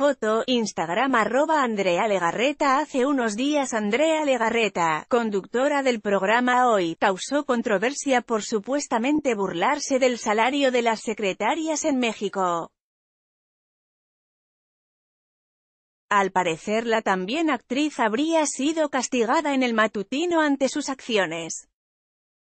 Foto, Instagram arroba Andrea Legarreta Hace unos días Andrea Legarreta, conductora del programa Hoy, causó controversia por supuestamente burlarse del salario de las secretarias en México. Al parecer la también actriz habría sido castigada en el matutino ante sus acciones.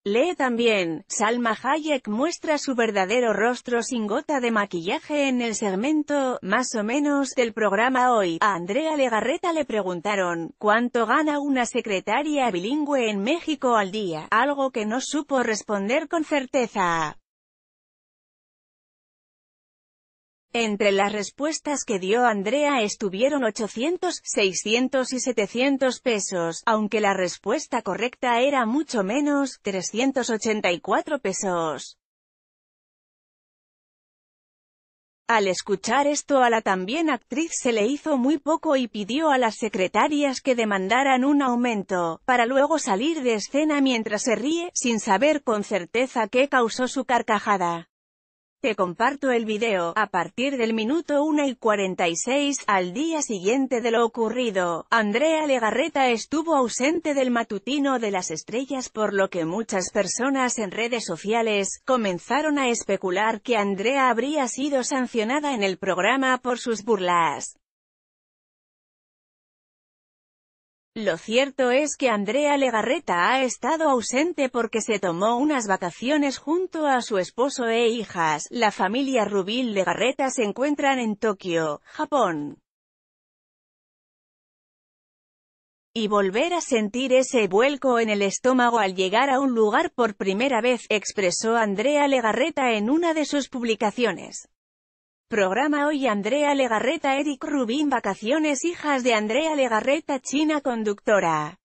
Lee también, Salma Hayek muestra su verdadero rostro sin gota de maquillaje en el segmento, más o menos, del programa Hoy. A Andrea Legarreta le preguntaron, ¿cuánto gana una secretaria bilingüe en México al día? Algo que no supo responder con certeza. Entre las respuestas que dio Andrea estuvieron 800, 600 y 700 pesos, aunque la respuesta correcta era mucho menos, 384 pesos. Al escuchar esto a la también actriz se le hizo muy poco y pidió a las secretarias que demandaran un aumento, para luego salir de escena mientras se ríe, sin saber con certeza qué causó su carcajada. Te comparto el video, a partir del minuto 1 y 46, al día siguiente de lo ocurrido, Andrea Legarreta estuvo ausente del matutino de las estrellas por lo que muchas personas en redes sociales, comenzaron a especular que Andrea habría sido sancionada en el programa por sus burlas. Lo cierto es que Andrea Legarreta ha estado ausente porque se tomó unas vacaciones junto a su esposo e hijas. La familia Rubil Legarreta se encuentran en Tokio, Japón. y volver a sentir ese vuelco en el estómago al llegar a un lugar por primera vez, expresó Andrea Legarreta en una de sus publicaciones. Programa hoy Andrea Legarreta Eric Rubin Vacaciones Hijas de Andrea Legarreta China Conductora